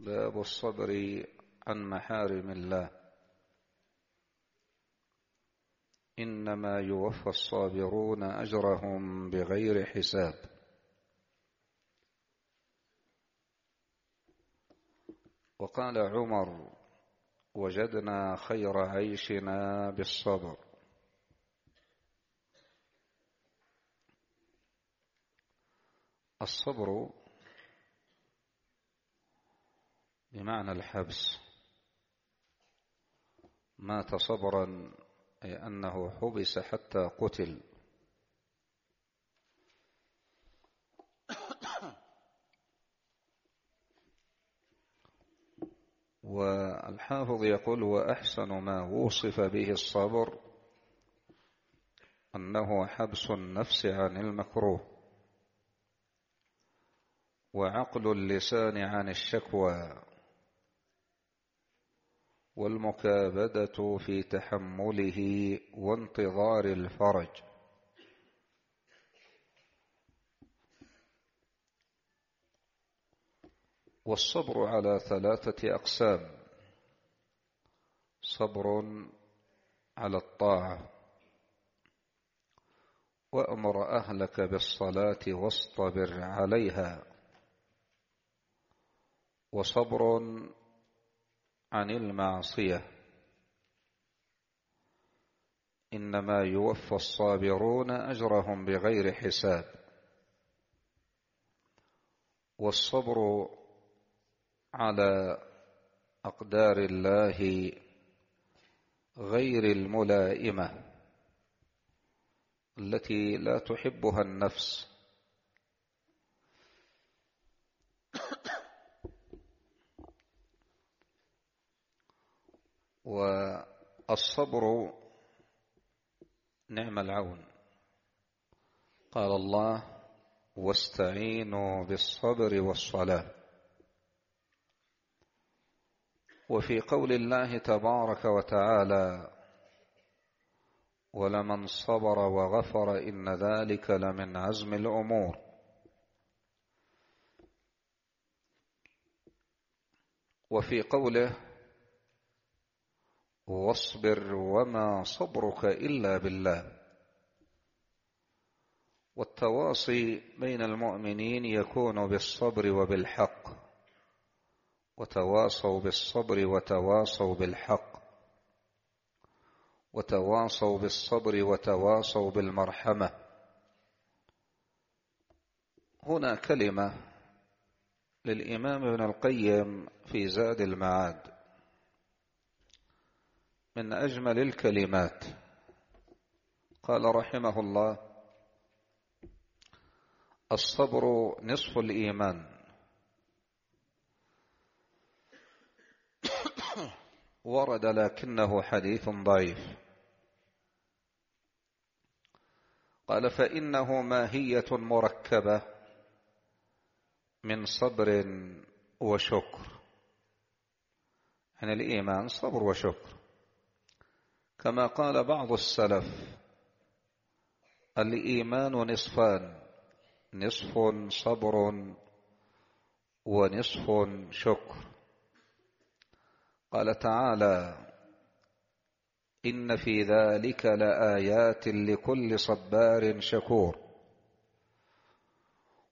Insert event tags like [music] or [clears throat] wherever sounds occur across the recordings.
باب الصبر عن محارم الله إنما يوفى الصابرون أجرهم بغير حساب وقال عمر وجدنا خير عيشنا بالصبر الصبر بمعنى الحبس مات صبرا أي أنه حبس حتى قتل [coughs] والحافظ يقول وأحسن ما وصف به الصبر أنه حبس النفس عن المكروه وعقل اللسان عن الشكوى والمكابده في تحمله وانتظار الفرج والصبر على ثلاثه اقسام صبر على الطاعه وامر اهلك بالصلاه واصطبر عليها وصبر عن المعصية إنما يوفى الصابرون أجرهم بغير حساب والصبر على أقدار الله غير الملائمة التي لا تحبها النفس والصبر نعم العون قال الله واستعينوا بالصبر والصلاة وفي قول الله تبارك وتعالى ولمن صبر وغفر إن ذلك لمن عزم الأمور وفي قوله واصبر وما صبرك إلا بالله والتواصي بين المؤمنين يكون بالصبر وبالحق وتواصوا بالصبر وتواصوا بالحق وتواصوا بالصبر وتواصوا بالمرحمة هنا كلمة للإمام ابن القيم في زاد المعاد من أجمل الكلمات قال رحمه الله الصبر نصف الإيمان [coughs] ورد لكنه حديث ضعيف قال فإنه ماهية مركبة من صبر وشكر يعني الإيمان صبر وشكر كما قال بعض السلف الإيمان نصفان نصف صبر ونصف شكر قال تعالى إن في ذلك لآيات لكل صبار شكور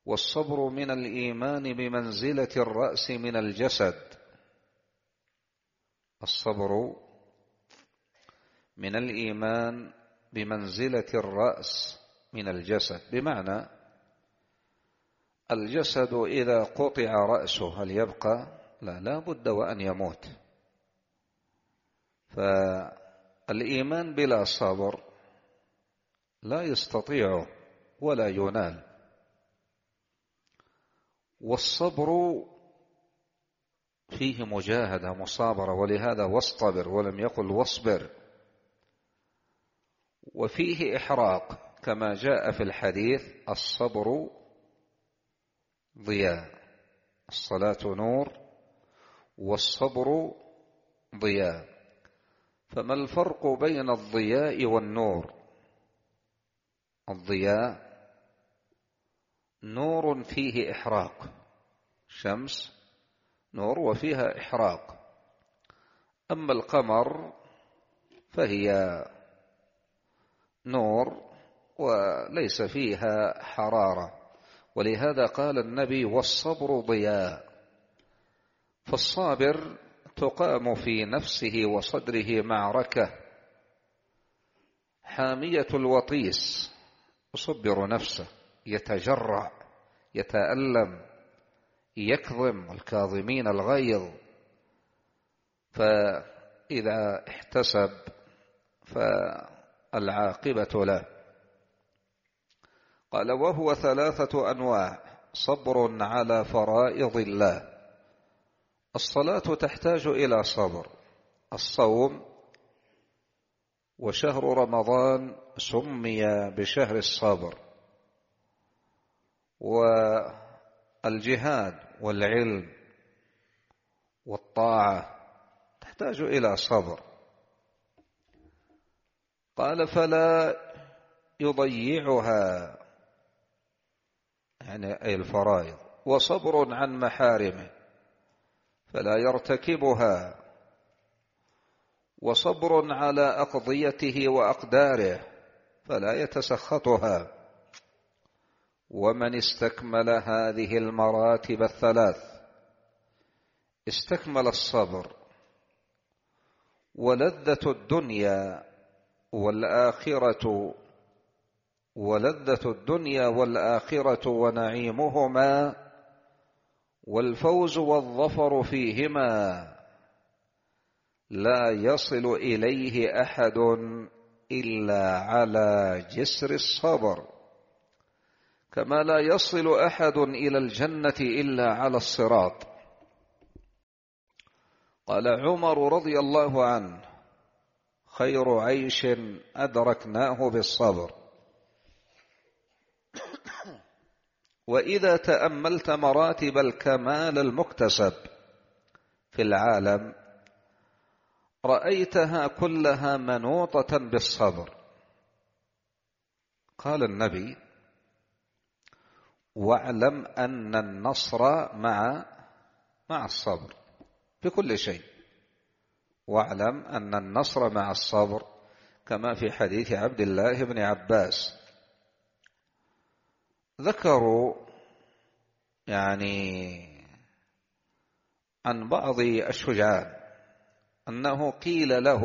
والصبر من الإيمان بمنزلة الرأس من الجسد الصبر من الإيمان بمنزلة الرأس من الجسد بمعنى الجسد إذا قطع رأسه هل يبقى؟ لا لا بد وأن يموت فالإيمان بلا صبر لا يستطيع ولا ينال والصبر فيه مجاهدة مصابرة ولهذا واصطبر ولم يقل واصبر وفيه إحراق كما جاء في الحديث الصبر ضياء الصلاة نور والصبر ضياء فما الفرق بين الضياء والنور الضياء نور فيه إحراق شمس نور وفيها إحراق أما القمر فهي نور وليس فيها حرارة ولهذا قال النبي والصبر ضياء فالصابر تقام في نفسه وصدره معركة حامية الوطيس يصبر نفسه يتجرع يتألم يكظم الكاظمين الغيظ فإذا احتسب فهو العاقبة له قال وهو ثلاثة أنواع صبر على فرائض الله الصلاة تحتاج إلى صبر الصوم وشهر رمضان سمي بشهر الصبر والجهاد والعلم والطاعة تحتاج إلى صبر قال فلا يضيعها يعني أي الفرائض وصبر عن محارمه فلا يرتكبها وصبر على أقضيته وأقداره فلا يتسخطها ومن استكمل هذه المراتب الثلاث استكمل الصبر ولذة الدنيا والآخرة ولذة الدنيا والآخرة ونعيمهما والفوز والظفر فيهما لا يصل إليه أحد إلا على جسر الصبر كما لا يصل أحد إلى الجنة إلا على الصراط قال عمر رضي الله عنه خير عيش أدركناه بالصبر وإذا تأملت مراتب الكمال المكتسب في العالم رأيتها كلها منوطة بالصبر قال النبي واعلم أن النصر مع مع الصبر في كل شيء واعلم أن النصر مع الصبر كما في حديث عبد الله بن عباس ذكروا يعني عن بعض الشجعان أنه قيل له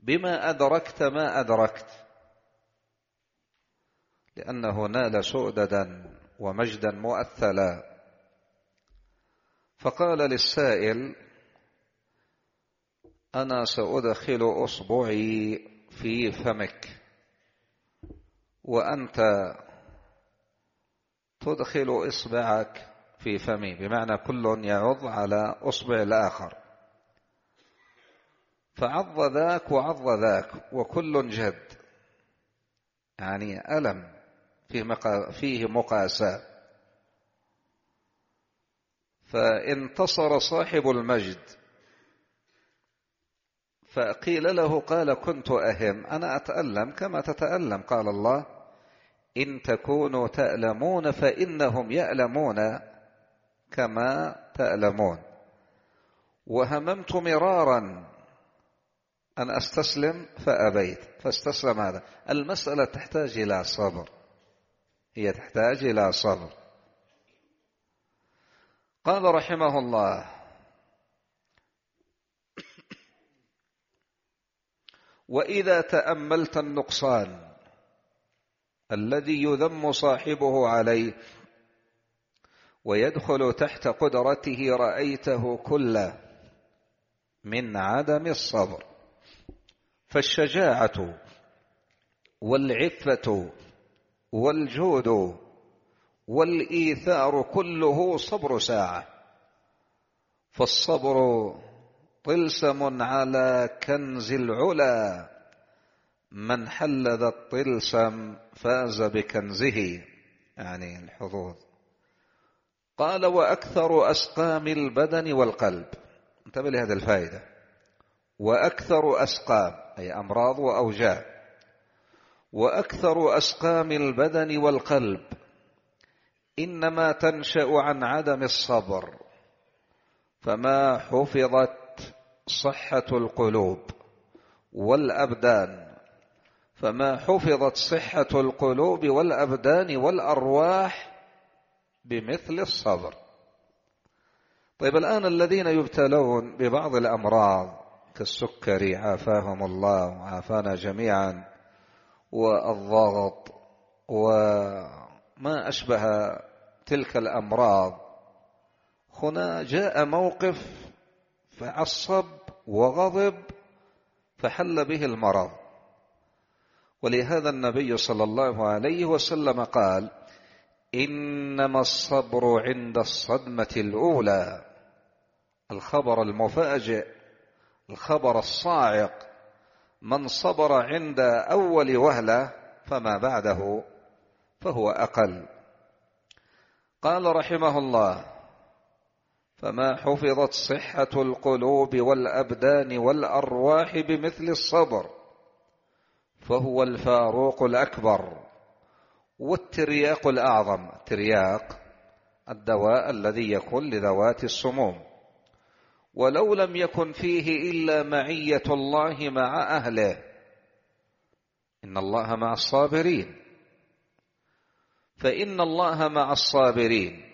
بما أدركت ما أدركت لأنه نال سؤددا ومجدا مؤثلا فقال للسائل أنا سأدخل أصبعي في فمك وأنت تدخل إصبعك في فمي بمعنى كل يعض على أصبع الآخر فعض ذاك وعض ذاك وكل جد يعني ألم فيه, مقاساة فانتصر صاحب المجد فقيل له قال كنت أهم أنا أتألم كما تتألم قال الله إن تكونوا تألمون فإنهم يألمون كما تألمون وهممت مرارا أن أستسلم فأبيت فاستسلم هذا المسألة تحتاج إلى صبر هي تحتاج إلى صبر قال رحمه الله واذا تاملت النقصان الذي يذم صاحبه عليه ويدخل تحت قدرته رايته كله من عدم الصبر فالشجاعه والعفه والجود والايثار كله صبر ساعه فالصبر طلسم على كنز العلا من حل ذا الطلسم فاز بكنزه يعني الحظوظ قال واكثر اسقام البدن والقلب انتبه لهذه الفائده واكثر اسقام اي امراض واوجاع واكثر اسقام البدن والقلب انما تنشا عن عدم الصبر فما حفظت صحة القلوب والأبدان فما حفظت صحة القلوب والأبدان والأرواح بمثل الصبر طيب الآن الذين يبتلون ببعض الأمراض كالسكري عافاهم الله وعافانا جميعا والضغط وما أشبه تلك الأمراض هنا جاء موقف فعصب وغضب فحل به المرض ولهذا النبي صلى الله عليه وسلم قال إنما الصبر عند الصدمة الأولى الخبر المفاجئ الخبر الصاعق من صبر عند أول وهلة فما بعده فهو أقل قال رحمه الله فما حفظت صحة القلوب والأبدان والأرواح بمثل الصبر فهو الفاروق الأكبر والترياق الأعظم ترياق الدواء الذي يكون لذوات السموم ولو لم يكن فيه إلا معية الله مع أهله إن الله مع الصابرين فإن الله مع الصابرين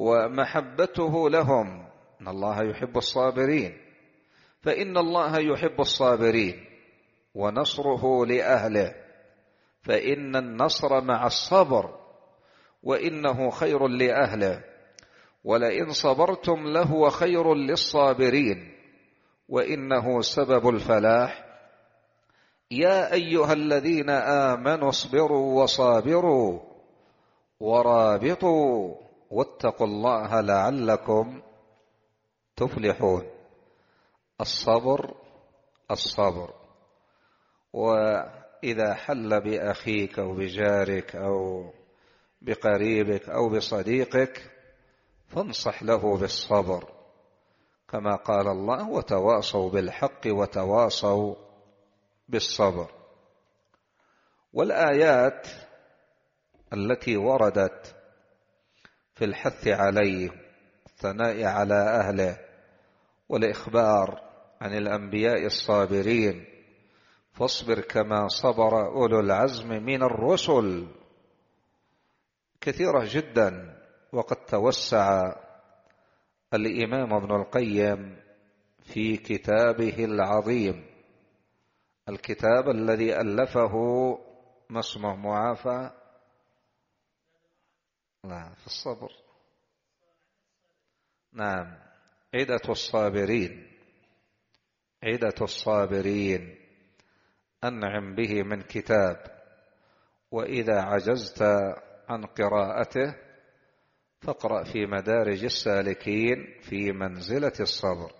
ومحبته لهم ان الله يحب الصابرين فان الله يحب الصابرين ونصره لاهله فان النصر مع الصبر وانه خير لاهله ولئن صبرتم لهو خير للصابرين وانه سبب الفلاح يا ايها الذين امنوا اصبروا وصابروا ورابطوا واتقوا الله لعلكم تفلحون الصبر الصبر وإذا حل بأخيك أو بجارك أو بقريبك أو بصديقك فانصح له بالصبر كما قال الله وتواصوا بالحق وتواصوا بالصبر والآيات التي وردت في الحث عليه والثناء على أهله والإخبار عن الأنبياء الصابرين فاصبر كما صبر أولو العزم من الرسل كثيرة جدا وقد توسع الإمام ابن القيم في كتابه العظيم الكتاب الذي ألفه ما اسمه معافى نعم في الصبر نعم عدة الصابرين عدة الصابرين أنعم به من كتاب وإذا عجزت عن قراءته فاقرأ في مدارج السالكين في منزلة الصبر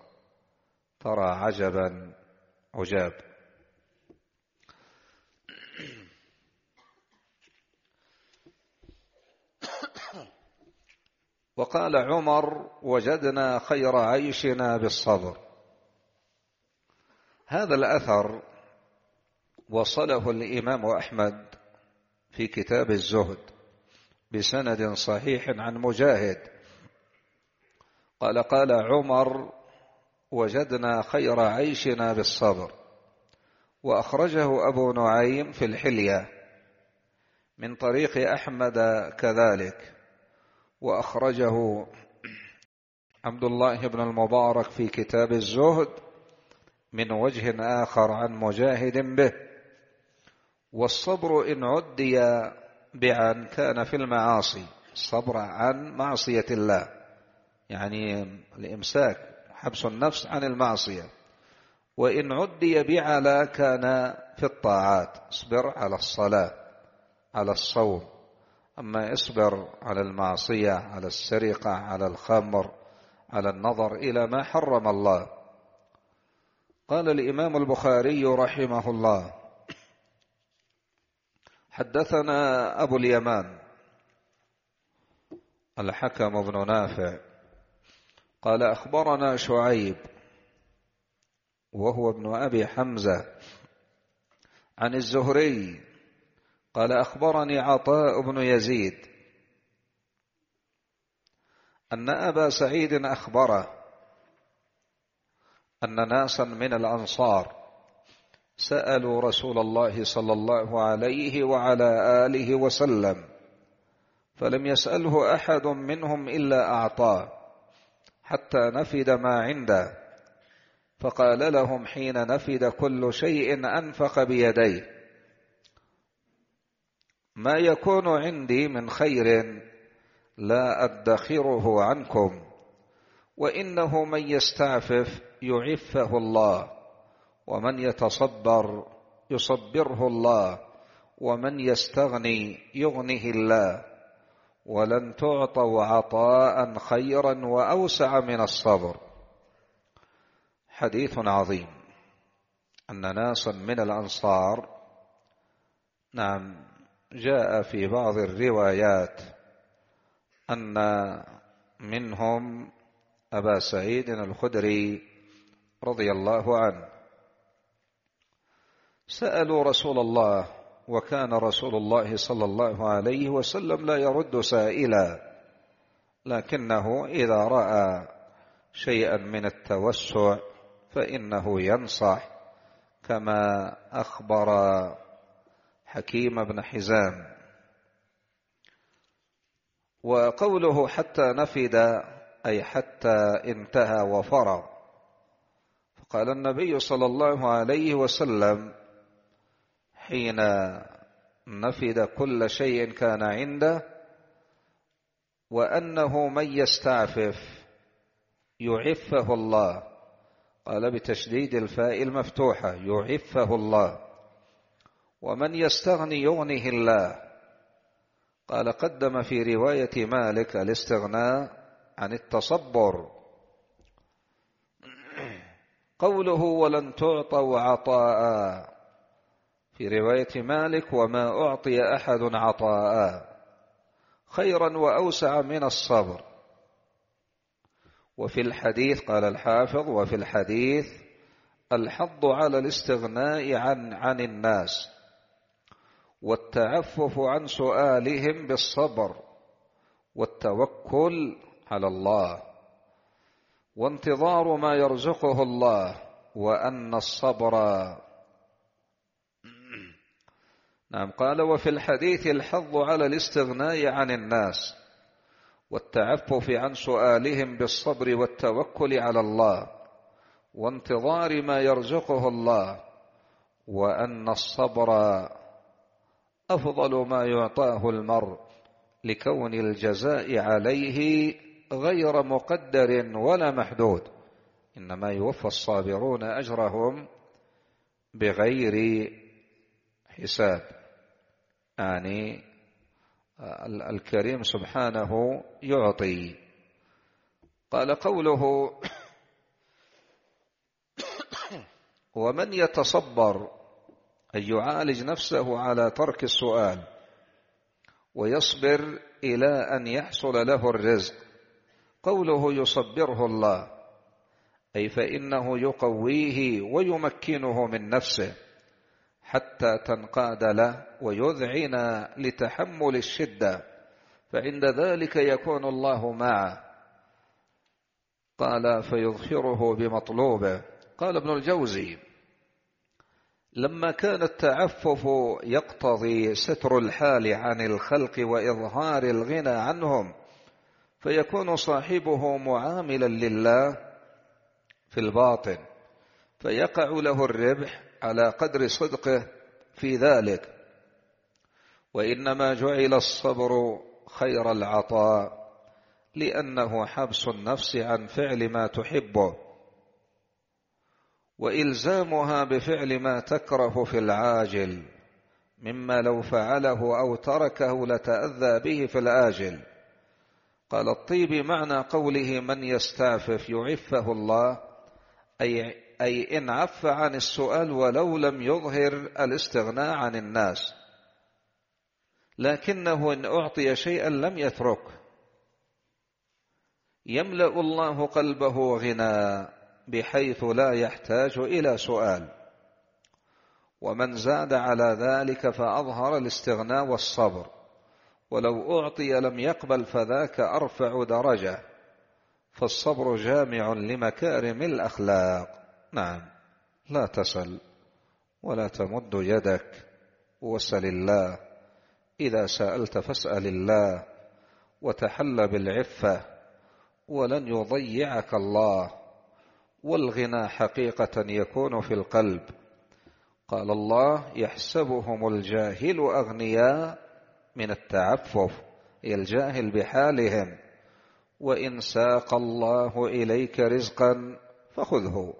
ترى عجبا عجاب وقال عمر وجدنا خير عيشنا بالصبر هذا الأثر وصله الإمام أحمد في كتاب الزهد بسند صحيح عن مجاهد قال قال عمر وجدنا خير عيشنا بالصبر وأخرجه أبو نعيم في الحلية من طريق أحمد كذلك وأخرجه عبد الله بن المبارك في كتاب الزهد من وجه آخر عن مجاهد به والصبر إن عدي بعن كان في المعاصي الصبر عن معصية الله يعني الإمساك حبس النفس عن المعصية وإن عدي بعلا كان في الطاعات اصبر على الصلاة على الصوم أما اصبر على المعصية على السرقة على الخمر على النظر إلى ما حرم الله قال الإمام البخاري رحمه الله حدثنا أبو اليمان الحكم بن نافع قال أخبرنا شعيب وهو ابن أبي حمزة عن الزهري قال أخبرني عطاء بن يزيد أن أبا سعيد أخبره أن ناسا من الأنصار سألوا رسول الله صلى الله عليه وعلى آله وسلم فلم يسأله أحد منهم إلا أعطاه حتى نفد ما عنده فقال لهم حين نفد كل شيء أنفق بيديه ما يكون عندي من خير لا أدخره عنكم وإنه من يستعفف يعفه الله ومن يتصبر يصبره الله ومن يستغني يغنه الله ولن تعطوا عطاء خيرا واوسع من الصبر حديث عظيم ان ناسا من الانصار نعم جاء في بعض الروايات أن منهم أبا سعيد الخدري رضي الله عنه سألوا رسول الله وكان رسول الله صلى الله عليه وسلم لا يرد سائلا لكنه إذا رأى شيئا من التوسع فإنه ينصح كما أخبر حكيم بن حزام وقوله حتى نفد أي حتى انتهى وفرغ فقال النبي صلى الله عليه وسلم حين نفد كل شيء كان عنده وأنه من يستعفف يعفه الله قال بتشديد الفاء المفتوحة يعفه الله ومن يستغني يغنه الله قال قدم في رواية مالك الاستغناء عن التصبر قوله ولن تعطوا عطاء في رواية مالك وما أعطي أحد عطاء خيرا وأوسع من الصبر وفي الحديث قال الحافظ وفي الحديث الحض على الاستغناء عن عن الناس والتعفف عن سؤالهم بالصبر والتوكل على الله وانتظار ما يرزقه الله وأن الصبر [clears throat] نعم قال وفي الحديث الحظ على الاستغناء عن الناس والتعفف عن سؤالهم بالصبر والتوكل على الله وانتظار ما يرزقه الله وأن الصبر أفضل ما يعطاه المرء لكون الجزاء عليه غير مقدر ولا محدود إنما يوفى الصابرون أجرهم بغير حساب يعني الكريم سبحانه يعطي قال قوله [coughs] ومن يتصبر أن يعالج نفسه على ترك السؤال ويصبر إلى أن يحصل له الرزق قوله يصبره الله أي فإنه يقويه ويمكنه من نفسه حتى تنقاد له ويذعن لتحمل الشدة فعند ذلك يكون الله معه قال فيظهره بمطلوبه قال ابن الجوزي لما كان التعفف يقتضي ستر الحال عن الخلق وإظهار الغنى عنهم فيكون صاحبه معاملا لله في الباطن فيقع له الربح على قدر صدقه في ذلك وإنما جعل الصبر خير العطاء لأنه حبس النفس عن فعل ما تحبه والزامها بفعل ما تكره في العاجل مما لو فعله او تركه لتاذى به في الاجل قال الطيب معنى قوله من يستعفف يعفه الله اي اي ان عف عن السؤال ولو لم يظهر الاستغناء عن الناس لكنه ان اعطي شيئا لم يتركه يملا الله قلبه غنى بحيث لا يحتاج إلى سؤال ومن زاد على ذلك فأظهر الاستغناء والصبر ولو أعطي لم يقبل فذاك أرفع درجة فالصبر جامع لمكارم الأخلاق نعم لا تسل ولا تمد يدك وسل الله إذا سألت فاسأل الله وتحل بالعفة ولن يضيعك الله والغنى حقيقة يكون في القلب قال الله يحسبهم الجاهل أغنياء من التعفف الجاهل بحالهم وإن ساق الله إليك رزقا فخذه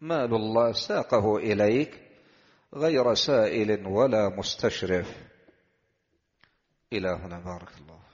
مال الله ساقه إليك غير سائل ولا مستشرف إلى هنا بارك الله